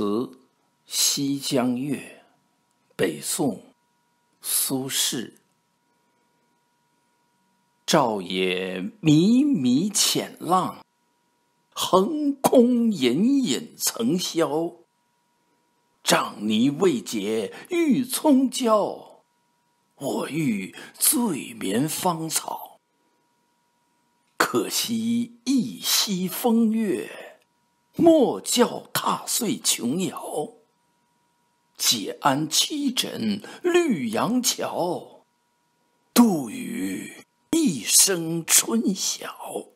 词《西江月》，北宋，苏轼。照野弥弥浅浪，横空隐隐层霄。障泥未解玉葱骄，我欲醉眠芳草。可惜一夕风月。莫教踏碎琼瑶。解鞍七枕绿杨桥，杜宇一声春晓。